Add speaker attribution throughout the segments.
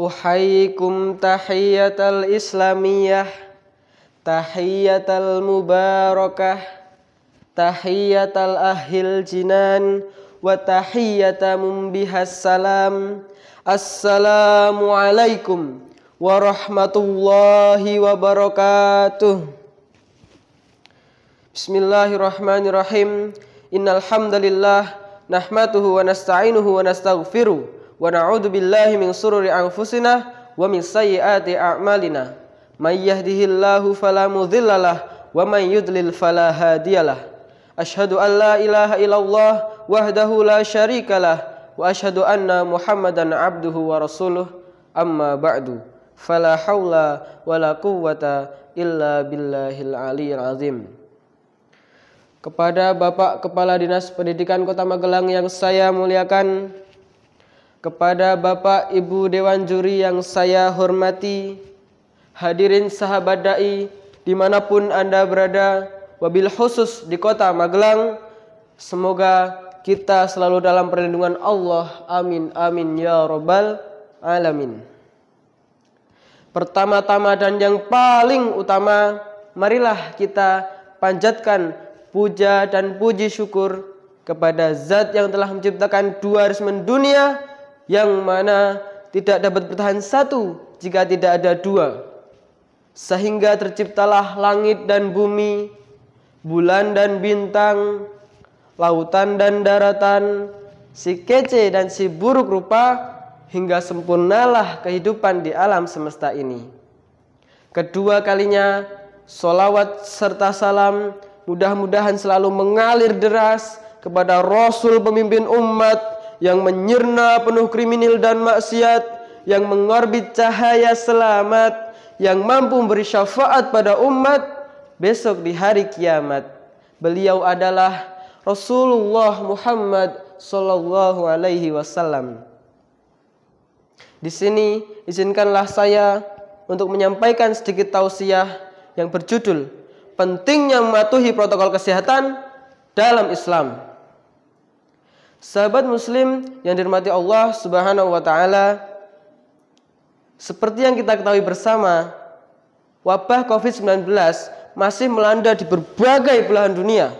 Speaker 1: Ughaim kum islamiyah tahiyat mubarakah tahiyat ahil Jinan, watahiyatamum bihas-salam. warahmatullahi wabarakatuh. Bismillahirrahmanirrahim. In al-hamdulillah, nahmatuhu, wa nastainuhu, wa nastaufiru wa na'udzu billahi min sururi anfusina wa min sayyiati a'malina may yahdihillahu fala mudhillalah wa may yudlil fala hadiyalah asyhadu an la ilaha illallah wahdahu la syarikalah wa asyhadu anna muhammadan abduhu wa rasuluh amma ba'du fala haula wala quwwata illa billahil aliyil azim kepada Bapak Kepala Dinas Pendidikan Kota Magelang yang saya muliakan kepada Bapak Ibu Dewan Juri yang saya hormati, hadirin sahabat da'i dimanapun Anda berada, wabil khusus di kota Magelang, semoga kita selalu dalam perlindungan Allah. Amin, amin, ya robbal alamin. Pertama-tama dan yang paling utama, marilah kita panjatkan puja dan puji syukur kepada zat yang telah menciptakan dua rismen dunia yang mana tidak dapat bertahan satu jika tidak ada dua. Sehingga terciptalah langit dan bumi, bulan dan bintang, lautan dan daratan, si kece dan si buruk rupa, hingga sempurnalah kehidupan di alam semesta ini. Kedua kalinya, solawat serta salam mudah-mudahan selalu mengalir deras kepada Rasul pemimpin umat, yang menyirna penuh kriminal dan maksiat, yang mengorbit cahaya selamat, yang mampu beri syafaat pada umat besok di hari kiamat. Beliau adalah Rasulullah Muhammad sallallahu alaihi wasallam. Di sini izinkanlah saya untuk menyampaikan sedikit tausiah yang berjudul pentingnya mematuhi protokol kesehatan dalam Islam. Sahabat muslim yang dirahmati Allah Subhanahu wa taala, seperti yang kita ketahui bersama, wabah COVID-19 masih melanda di berbagai belahan dunia.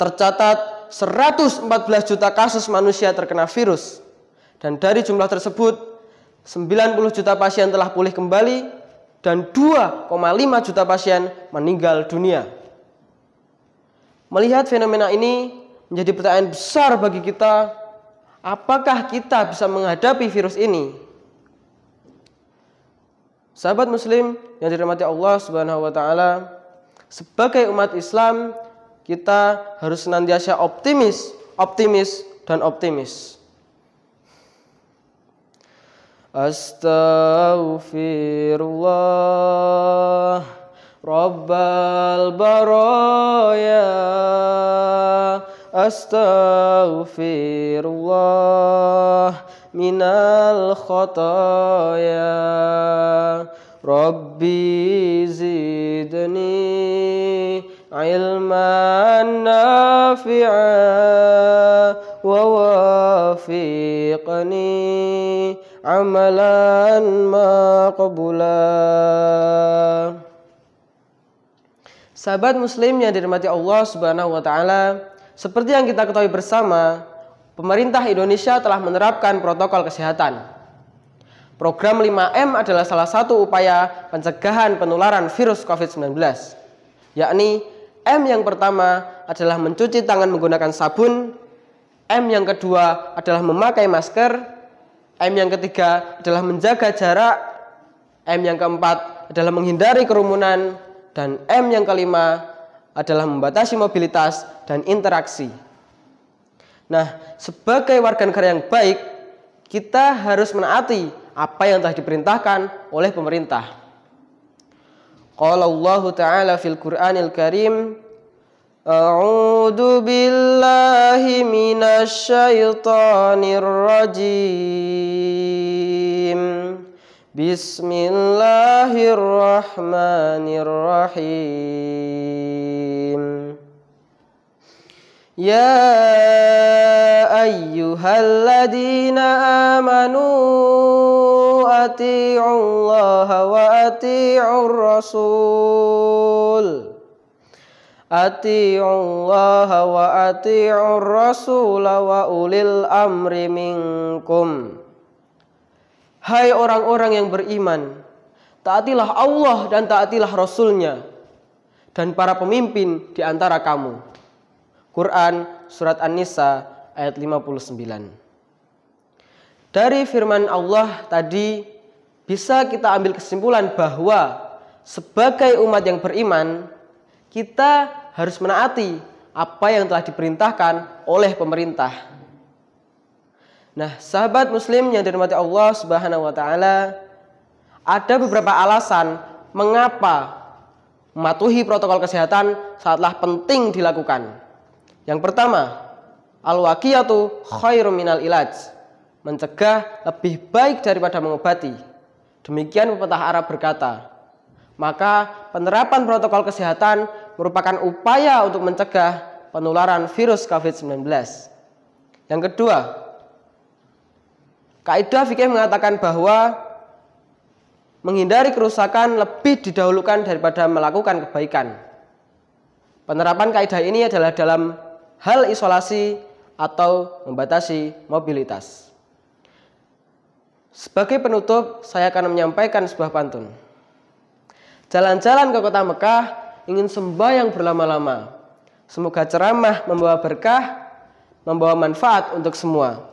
Speaker 1: Tercatat 114 juta kasus manusia terkena virus dan dari jumlah tersebut 90 juta pasien telah pulih kembali dan 2,5 juta pasien meninggal dunia. Melihat fenomena ini, menjadi pertanyaan besar bagi kita, apakah kita bisa menghadapi virus ini? Sahabat muslim yang dirahmati Allah Subhanahu wa taala, sebagai umat Islam kita harus senantiasa optimis, optimis dan optimis. Astaghfirullah Rabbal baraya Astaghfirullah الله من الخطايا ربي زدني علما نافعا ووافقني عملا مقبولا Sahabat muslim yang dirahmati Allah Subhanahu wa taala, seperti yang kita ketahui bersama, pemerintah Indonesia telah menerapkan protokol kesehatan. Program 5M adalah salah satu upaya pencegahan penularan virus COVID-19, yakni M yang pertama adalah mencuci tangan menggunakan sabun, M yang kedua adalah memakai masker, M yang ketiga adalah menjaga jarak, M yang keempat adalah menghindari kerumunan, dan M yang kelima adalah membatasi mobilitas dan interaksi. Nah, sebagai warga negara yang baik, kita harus menaati apa yang telah diperintahkan oleh pemerintah. Qala Allah Ta'ala fil Qur'anil Karim A'udhu billahi minasyaitanir rajim بسم الله الرحمن الرحيم يا أيها الذين آمنوا أطيعوا الله وأطيعوا الرسول أطيعوا الله وأطيعوا الرسول وأولي الأمر منكم Hai orang-orang yang beriman, taatilah Allah dan taatilah Rasulnya dan para pemimpin di antara kamu. Quran Surat An-Nisa ayat 59 Dari firman Allah tadi bisa kita ambil kesimpulan bahwa sebagai umat yang beriman kita harus menaati apa yang telah diperintahkan oleh pemerintah. Nah, sahabat muslim yang dirahmati Allah Subhanahu wa taala, ada beberapa alasan mengapa mematuhi protokol kesehatan saatlah penting dilakukan. Yang pertama, al-waqiyatu khairu minal ilaj. Mencegah lebih baik daripada mengobati. Demikian pepatah Arab berkata. Maka penerapan protokol kesehatan merupakan upaya untuk mencegah penularan virus COVID-19. Yang kedua, Kaidah fikih mengatakan bahwa menghindari kerusakan lebih didahulukan daripada melakukan kebaikan. Penerapan kaidah ini adalah dalam hal isolasi atau membatasi mobilitas. Sebagai penutup, saya akan menyampaikan sebuah pantun. Jalan-jalan ke kota Mekah ingin sembahyang berlama-lama. Semoga ceramah membawa berkah, membawa manfaat untuk semua.